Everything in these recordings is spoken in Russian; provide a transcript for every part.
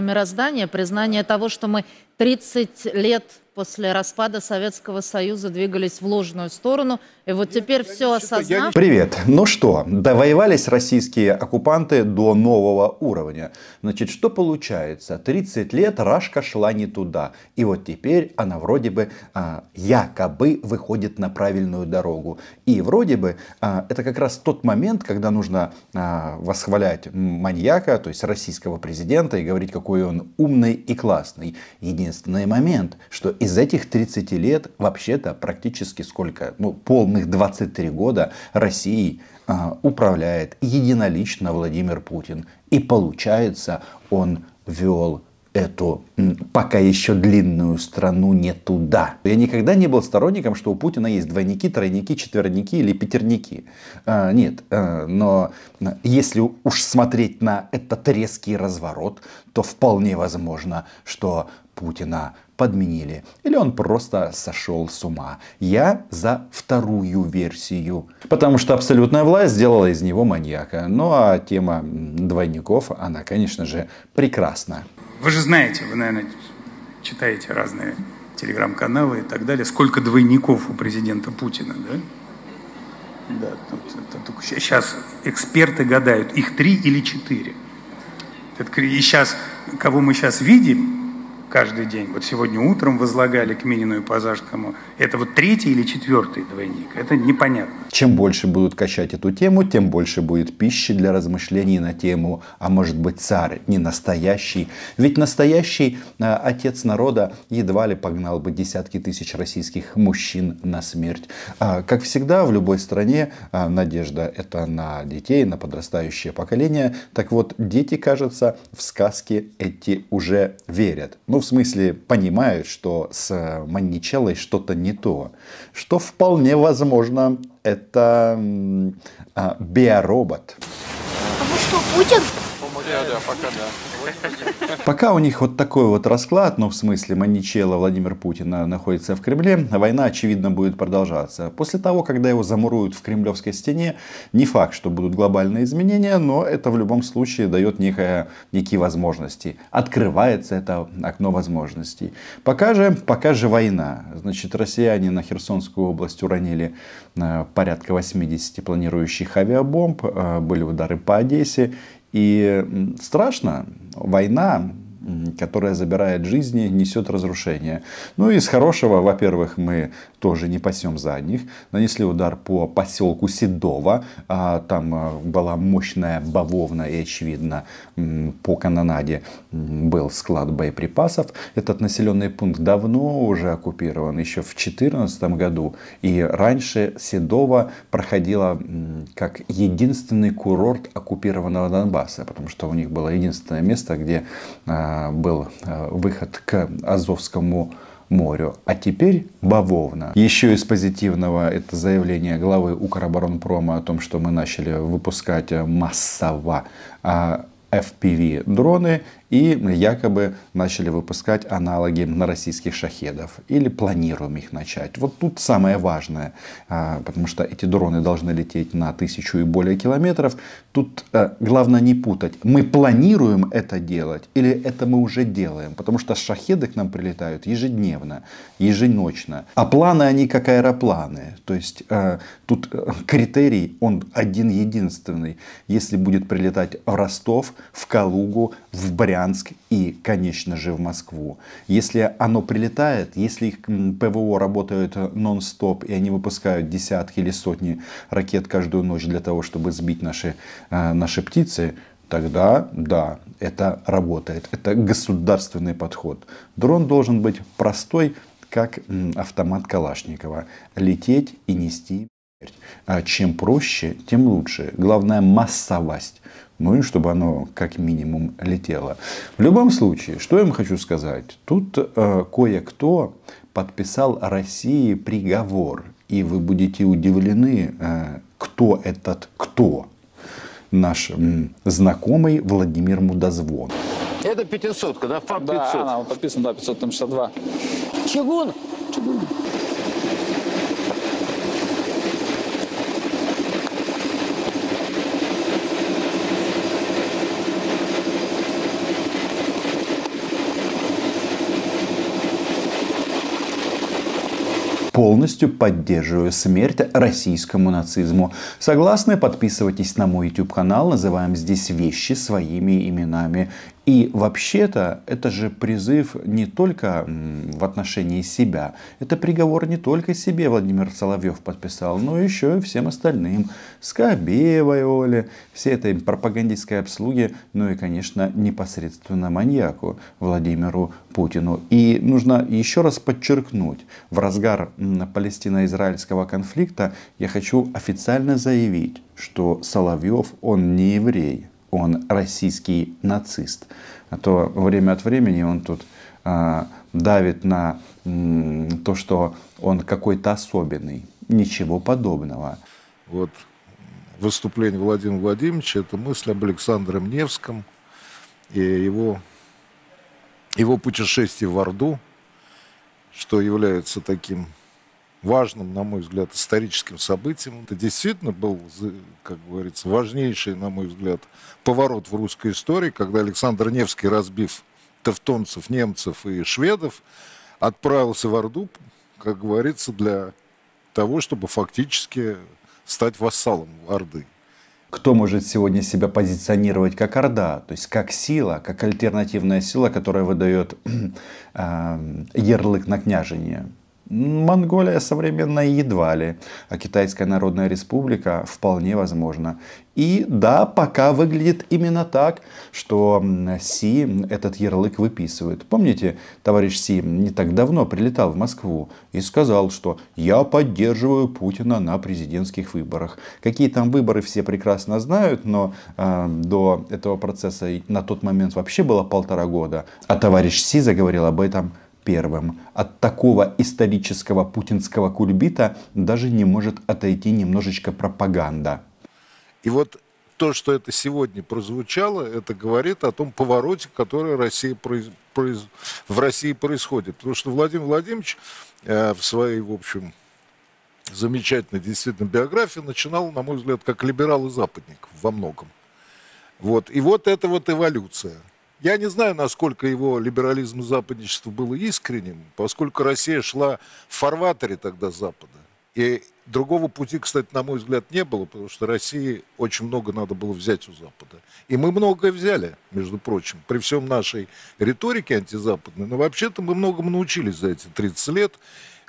мироздания, признание того, что мы 30 лет после распада Советского Союза двигались в ложную сторону. И вот теперь все осознав... Привет. Ну что, довоевались российские оккупанты до нового уровня. Значит, что получается? 30 лет Рашка шла не туда. И вот теперь она вроде бы а, якобы выходит на правильную дорогу. И вроде бы а, это как раз тот момент, когда нужно а, восхвалять маньяка, то есть российского президента, и говорить, какой он умный и классный. Единственный момент, что из этих 30 лет, вообще-то, практически сколько, ну, полных 23 года России а, управляет единолично Владимир Путин. И получается, он вел эту пока еще длинную страну не туда. Я никогда не был сторонником, что у Путина есть двойники, тройники, четверники или пятерники. А, нет, а, но а, если уж смотреть на этот резкий разворот, то вполне возможно, что Путина подменили. Или он просто сошел с ума. Я за вторую версию. Потому что абсолютная власть сделала из него маньяка. Ну а тема двойников, она, конечно же, прекрасна. Вы же знаете, вы, наверное, читаете разные телеграм-каналы и так далее, сколько двойников у президента Путина, да? Да, тут, сейчас эксперты гадают, их три или четыре. И сейчас, кого мы сейчас видим, каждый день. Вот сегодня утром возлагали к Минину и Пазашскому. Это вот третий или четвертый двойник. Это непонятно. Чем больше будут качать эту тему, тем больше будет пищи для размышлений на тему, а может быть царь не настоящий. Ведь настоящий э, отец народа едва ли погнал бы десятки тысяч российских мужчин на смерть. А, как всегда, в любой стране а, надежда это на детей, на подрастающее поколение. Так вот, дети, кажется, в сказки эти уже верят. Ну, в смысле понимают, что с э, Манничеллой что-то не то, что вполне возможно это а, биоробот. А вы что, Путин? Да, да, пока да. Пока у них вот такой вот расклад, ну в смысле Маничела Владимир Путина находится в Кремле, война очевидно будет продолжаться. После того, когда его замуруют в кремлевской стене, не факт, что будут глобальные изменения, но это в любом случае дает некое, некие возможности. Открывается это окно возможностей. Пока же, пока же война. Значит, россияне на Херсонскую область уронили э, порядка 80 планирующих авиабомб, э, были удары по Одессе и страшно, война, которая забирает жизни, несет разрушение. Ну, из хорошего, во-первых, мы тоже не пасем задних. Нанесли удар по поселку Седова. там а, была мощная бавовна и, очевидно, по канонаде был склад боеприпасов. Этот населенный пункт давно уже оккупирован, еще в 2014 году. И раньше Седова проходила как единственный курорт оккупированного Донбасса, потому что у них было единственное место, где а, был а, выход к Азовскому морю. А теперь бавовна. Еще из позитивного это заявление главы Укроборонпрома о том, что мы начали выпускать массово а, FPV дроны и якобы начали выпускать аналоги на российских шахедов. Или планируем их начать. Вот тут самое важное, а, потому что эти дроны должны лететь на тысячу и более километров. Тут э, главное не путать. Мы планируем это делать или это мы уже делаем? Потому что шахеды к нам прилетают ежедневно, еженочно. А планы они как аэропланы. То есть э, тут э, критерий, он один единственный. Если будет прилетать в Ростов, в Калугу, в Брянск, Брянск и, конечно же, в Москву. Если оно прилетает, если их ПВО работают нон-стоп и они выпускают десятки или сотни ракет каждую ночь для того, чтобы сбить наши, э, наши птицы, тогда да, это работает. Это государственный подход. Дрон должен быть простой, как автомат Калашникова. Лететь и нести. А чем проще, тем лучше. Главное массовость. Ну и чтобы оно как минимум летело. В любом случае, что я вам хочу сказать. Тут э, кое-кто подписал России приговор. И вы будете удивлены, э, кто этот кто. Наш э, знакомый Владимир Мудозвон. Это 500, да? ФАП 500. Да, она подписана, да, 562. Чигун полностью поддерживаю смерть российскому нацизму. Согласны? Подписывайтесь на мой YouTube канал. Называем здесь вещи своими именами. И вообще-то это же призыв не только в отношении себя. Это приговор не только себе Владимир Соловьев подписал, но еще и всем остальным. Скобеевой Оле, всей этой пропагандистской обслуге, ну и, конечно, непосредственно маньяку Владимиру Путину. И нужно еще раз подчеркнуть, в разгар палестино-израильского конфликта я хочу официально заявить, что Соловьев, он не еврей он российский нацист. А то время от времени он тут э, давит на э, то, что он какой-то особенный. Ничего подобного. Вот выступление Владимира Владимировича, это мысль об Александре Невском и его, его путешествии в Орду, что является таким важным, на мой взгляд, историческим событием. Это действительно был, как говорится, важнейший, на мой взгляд, поворот в русской истории, когда Александр Невский, разбив тевтонцев, немцев и шведов, отправился в Орду, как говорится, для того, чтобы фактически стать вассалом Орды. Кто может сегодня себя позиционировать как Орда, то есть как сила, как альтернативная сила, которая выдает а, ярлык на княжение? Монголия современная едва ли, а Китайская Народная Республика вполне возможно. И да, пока выглядит именно так, что Си этот ярлык выписывает. Помните, товарищ Си не так давно прилетал в Москву и сказал, что я поддерживаю Путина на президентских выборах. Какие там выборы все прекрасно знают, но э, до этого процесса на тот момент вообще было полтора года. А товарищ Си заговорил об этом первым. От такого исторического путинского кульбита даже не может отойти немножечко пропаганда. И вот то, что это сегодня прозвучало, это говорит о том повороте, который Россия произ... Произ... в России происходит. Потому что Владимир Владимирович э, в своей, в общем, замечательной действительно биографии начинал, на мой взгляд, как либерал и западник во многом. Вот. И вот это вот эволюция – я не знаю, насколько его либерализм и западничество было искренним, поскольку Россия шла в фарватере тогда Запада. И другого пути, кстати, на мой взгляд, не было, потому что России очень много надо было взять у Запада. И мы многое взяли, между прочим, при всем нашей риторике антизападной. Но вообще-то мы многому научились за эти 30 лет,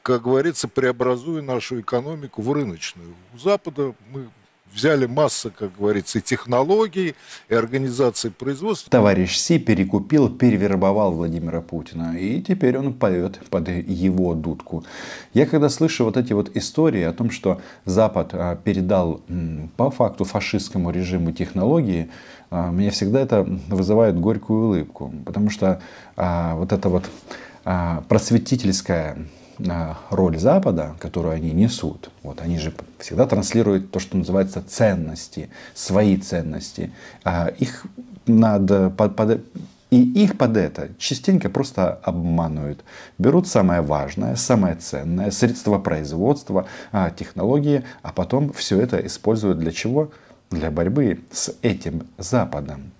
как говорится, преобразуя нашу экономику в рыночную. У Запада мы взяли масса, как говорится, и технологий, и организации производства. Товарищ Си перекупил, перевербовал Владимира Путина. И теперь он поет под его дудку. Я когда слышу вот эти вот истории о том, что Запад а, передал по факту фашистскому режиму технологии, а, мне всегда это вызывает горькую улыбку. Потому что а, вот это вот просветительская роль Запада, которую они несут, вот они же всегда транслируют то, что называется ценности, свои ценности. А их надо под, под, и их под это частенько просто обманывают. Берут самое важное, самое ценное, средства производства, а, технологии, а потом все это используют для чего? Для борьбы с этим Западом,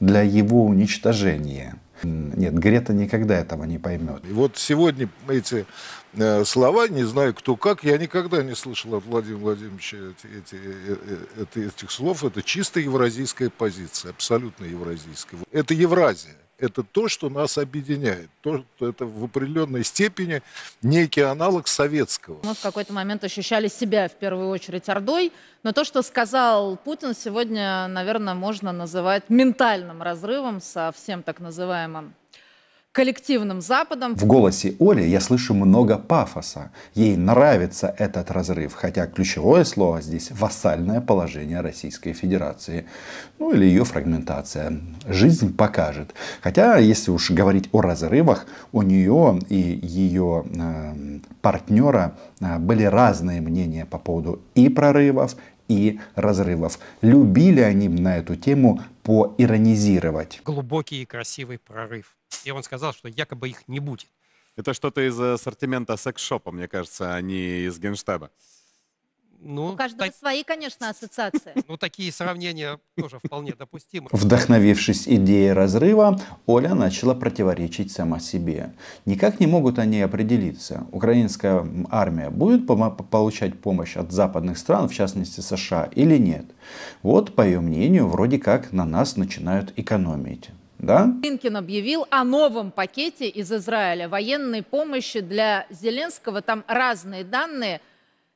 для его уничтожения. Нет, Грета никогда этого не поймет. И вот сегодня эти э, слова, не знаю кто как, я никогда не слышал от Владимира Владимировича эти, эти, э, э, эти, этих слов. Это чисто евразийская позиция, абсолютно евразийская. Это Евразия это то, что нас объединяет. То, что это в определенной степени некий аналог советского. Мы в какой-то момент ощущали себя в первую очередь Ордой, но то, что сказал Путин, сегодня, наверное, можно называть ментальным разрывом со всем так называемым коллективным Западом. В голосе Оли я слышу много пафоса. Ей нравится этот разрыв, хотя ключевое слово здесь – вассальное положение Российской Федерации. Ну или ее фрагментация. Жизнь покажет. Хотя, если уж говорить о разрывах, у нее и ее э, партнера э, были разные мнения по поводу и прорывов, и разрывов. Любили они на эту тему поиронизировать. Глубокий и красивый прорыв. И он сказал, что якобы их не будет. Это что-то из э, ассортимента секс-шопа, мне кажется, а не из генштаба. Ну, У каждого так... свои, конечно, ассоциации. Ну, такие сравнения тоже вполне допустимы. Вдохновившись идеей разрыва, Оля начала противоречить сама себе. Никак не могут они определиться. Украинская армия будет получать помощь от западных стран, в частности США, или нет? Вот, по ее мнению, вроде как на нас начинают экономить. Да? Клинкин объявил о новом пакете из Израиля военной помощи для Зеленского. Там разные данные.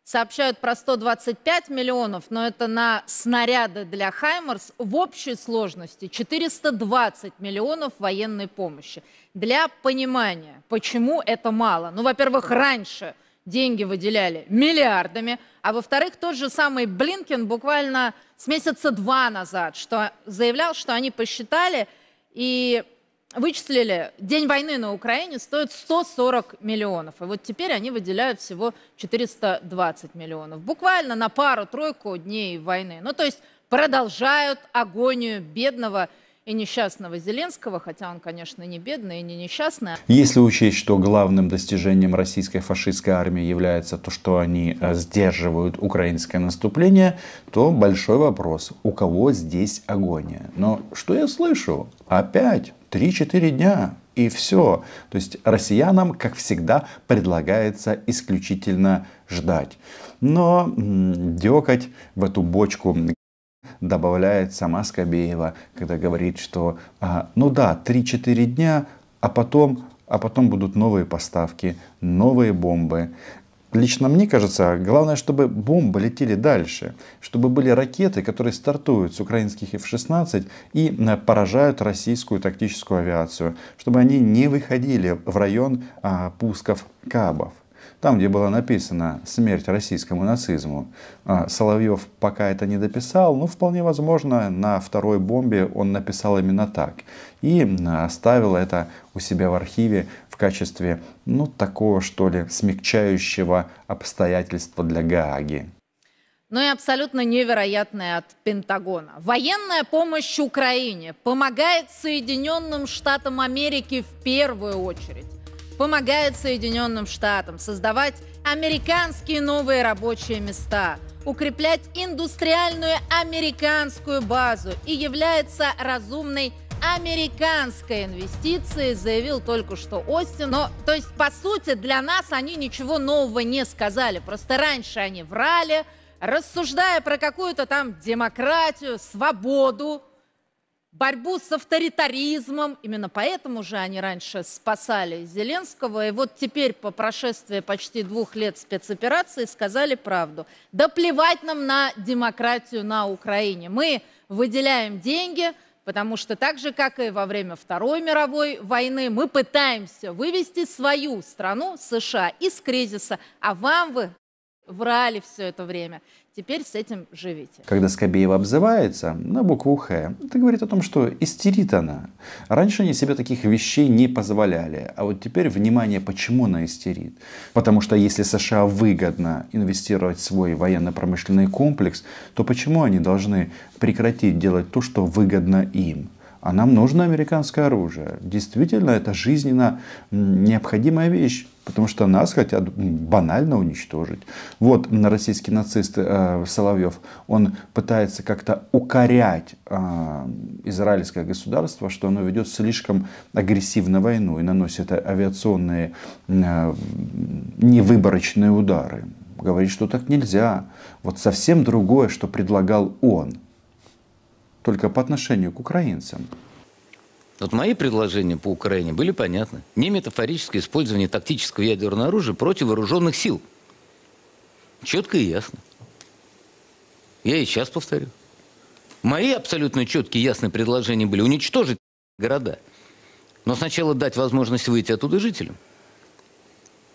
Сообщают про 125 миллионов, но это на снаряды для «Хаймарс». В общей сложности 420 миллионов военной помощи. Для понимания, почему это мало. Ну, во-первых, раньше деньги выделяли миллиардами, а во-вторых, тот же самый Блинкин буквально с месяца два назад что заявлял, что они посчитали – и вычислили, день войны на Украине стоит 140 миллионов. И вот теперь они выделяют всего 420 миллионов. Буквально на пару-тройку дней войны. Ну, то есть продолжают агонию бедного человека и несчастного Зеленского, хотя он, конечно, не бедный и не несчастный. Если учесть, что главным достижением российской фашистской армии является то, что они э, сдерживают украинское наступление, то большой вопрос, у кого здесь агония? Но что я слышу? Опять 3-4 дня, и все. То есть россиянам, как всегда, предлагается исключительно ждать. Но дёкать в эту бочку добавляет сама Скобеева, когда говорит, что а, ну да, 3-4 дня, а потом, а потом будут новые поставки, новые бомбы. Лично мне кажется, главное, чтобы бомбы летели дальше, чтобы были ракеты, которые стартуют с украинских F-16 и э, поражают российскую тактическую авиацию, чтобы они не выходили в район а, пусков кабов. Там, где было написано «Смерть российскому нацизму», а, Соловьев пока это не дописал, но ну, вполне возможно, на второй бомбе он написал именно так. И оставил это у себя в архиве в качестве, ну, такого, что ли, смягчающего обстоятельства для Гааги. Ну и абсолютно невероятное от Пентагона. Военная помощь Украине помогает Соединенным Штатам Америки в первую очередь помогает Соединенным Штатам создавать американские новые рабочие места, укреплять индустриальную американскую базу и является разумной американской инвестицией, заявил только что Остин. Но, то есть, по сути, для нас они ничего нового не сказали. Просто раньше они врали, рассуждая про какую-то там демократию, свободу, борьбу с авторитаризмом. Именно поэтому же они раньше спасали Зеленского. И вот теперь, по прошествии почти двух лет спецоперации, сказали правду. Да плевать нам на демократию на Украине. Мы выделяем деньги, потому что так же, как и во время Второй мировой войны, мы пытаемся вывести свою страну, США, из кризиса. А вам вы врали все это время. Теперь с этим живите. Когда Скобеева обзывается на букву «Х», это говорит о том, что истерит она. Раньше они себе таких вещей не позволяли. А вот теперь, внимание, почему она истерит? Потому что если США выгодно инвестировать в свой военно-промышленный комплекс, то почему они должны прекратить делать то, что выгодно им? а нам нужно американское оружие. Действительно, это жизненно необходимая вещь. Потому что нас хотят ну, банально уничтожить. Вот на российский нацист э, Соловьев, он пытается как-то укорять э, израильское государство, что оно ведет слишком агрессивную войну и наносит а, авиационные э, невыборочные удары. Говорит, что так нельзя. Вот совсем другое, что предлагал он. Только по отношению к украинцам. Вот мои предложения по Украине были понятны. Не метафорическое использование тактического ядерного оружия против вооруженных сил. Четко и ясно. Я и сейчас повторю. Мои абсолютно четкие, ясные предложения были уничтожить города. Но сначала дать возможность выйти оттуда жителям.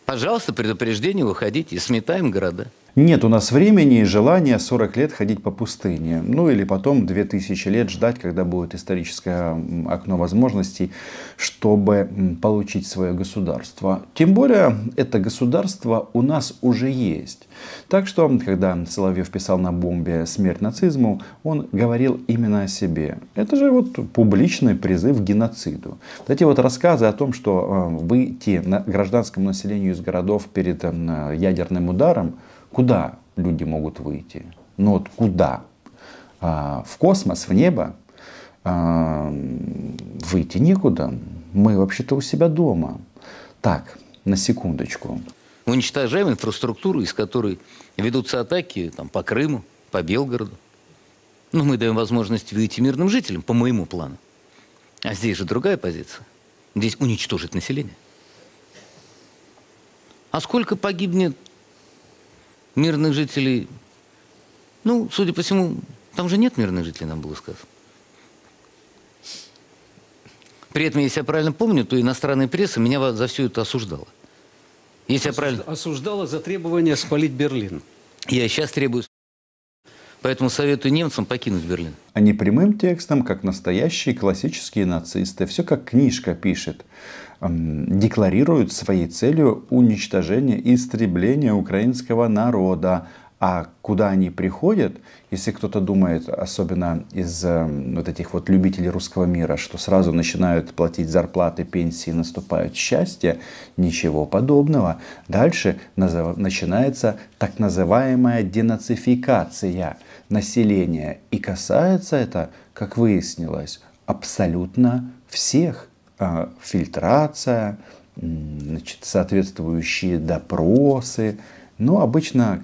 Пожалуйста, предупреждение, выходите и сметаем города. Нет у нас времени и желания 40 лет ходить по пустыне. Ну или потом 2000 лет ждать, когда будет историческое окно возможностей, чтобы получить свое государство. Тем более, это государство у нас уже есть. Так что, когда Соловьев писал на бомбе «Смерть нацизму», он говорил именно о себе. Это же вот публичный призыв к геноциду. Эти вот рассказы о том, что э, выйти на гражданскому населению из городов перед э, ядерным ударом, Куда люди могут выйти? но ну вот куда? А, в космос, в небо а, выйти некуда. Мы вообще-то у себя дома. Так, на секундочку. уничтожаем инфраструктуру, из которой ведутся атаки там, по Крыму, по Белгороду. Ну, мы даем возможность выйти мирным жителям, по моему плану. А здесь же другая позиция. Здесь уничтожить население. А сколько погибнет мирных жителей. Ну, судя по всему, там же нет мирных жителей, нам было сказано. При этом, если я правильно помню, то иностранная пресса меня за все это осуждала. Если Осуж... я правильно... Осуждала за требование спалить Берлин. Я сейчас требую. Поэтому советую немцам покинуть Берлин. А не прямым текстом, как настоящие классические нацисты. Все как книжка пишет декларируют своей целью уничтожение, и истребление украинского народа. А куда они приходят, если кто-то думает, особенно из э, вот этих вот любителей русского мира, что сразу начинают платить зарплаты, пенсии, наступают счастье, ничего подобного. Дальше начинается так называемая денацификация населения. И касается это, как выяснилось, абсолютно всех Э, фильтрация, значит, соответствующие допросы. Но обычно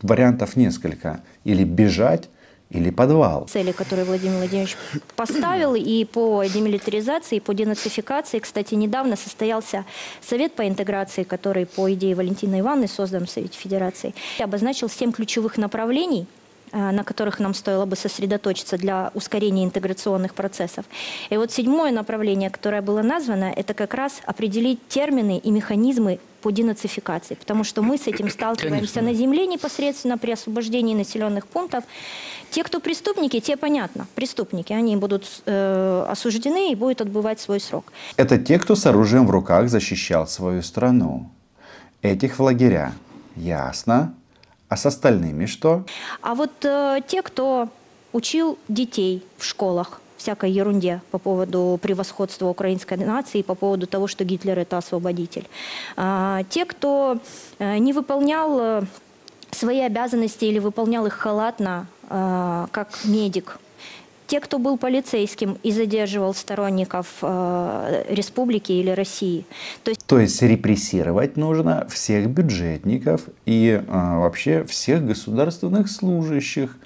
вариантов несколько. Или бежать, или подвал. Цели, которые Владимир Владимирович поставил и по демилитаризации, и по денацификации. Кстати, недавно состоялся Совет по интеграции, который по идее Валентины Ивановны создан в Совете Федерации, обозначил семь ключевых направлений – Э, на которых нам стоило бы сосредоточиться для ускорения интеграционных процессов. И вот седьмое направление, которое было названо, это как раз определить термины и механизмы по денацификации, потому что мы с этим сталкиваемся Конечно. на земле непосредственно при освобождении населенных пунктов. Те, кто преступники, те понятно, преступники, они будут э, осуждены и будут отбывать свой срок. Это те, кто с оружием в руках защищал свою страну. Этих в лагеря. Ясно? А с остальными что? А вот э, те, кто учил детей в школах всякой ерунде по поводу превосходства украинской нации, по поводу того, что Гитлер это освободитель. А, те, кто э, не выполнял э, свои обязанности или выполнял их халатно, э, как медик, те, кто был полицейским и задерживал сторонников э, республики или России. То есть... То есть репрессировать нужно всех бюджетников и э, вообще всех государственных служащих.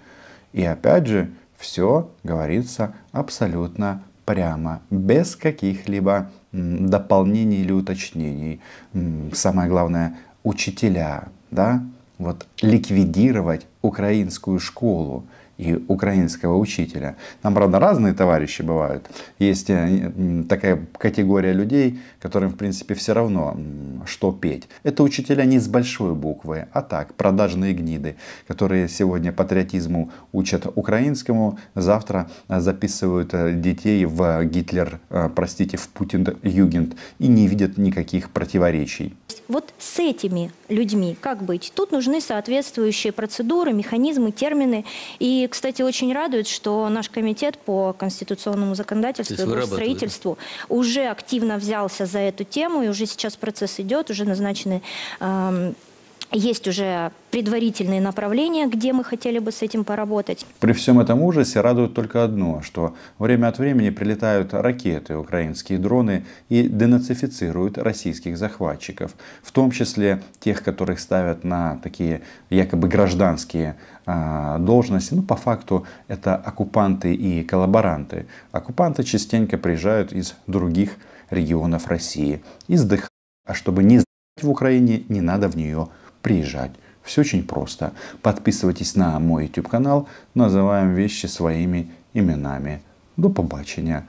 И опять же, все говорится абсолютно прямо, без каких-либо дополнений или уточнений. Самое главное, учителя, да, вот ликвидировать украинскую школу и украинского учителя. Там, правда, разные товарищи бывают. Есть э, такая категория людей, которым, в принципе, все равно, что петь. Это учителя не с большой буквы, а так, продажные гниды, которые сегодня патриотизму учат украинскому, завтра э, записывают э, детей в Гитлер, простите, в Путин-Югент и не видят никаких противоречий. Вот с этими людьми как быть? Тут нужны соответствующие процедуры, механизмы, термины. И и, кстати, очень радует, что наш комитет по конституционному законодательству и строительству уже активно взялся за эту тему, и уже сейчас процесс идет, уже назначены э, есть уже предварительные направления, где мы хотели бы с этим поработать. При всем этом ужасе радует только одно, что время от времени прилетают ракеты, украинские дроны и денацифицируют российских захватчиков, в том числе тех, которых ставят на такие якобы гражданские а, должности. Ну, по факту это оккупанты и коллаборанты. Оккупанты частенько приезжают из других регионов России, издыхают. А чтобы не сдыхать в Украине, не надо в нее приезжать. Все очень просто. Подписывайтесь на мой YouTube канал. Называем вещи своими именами. До побачення.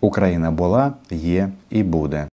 Україна була, є і буде.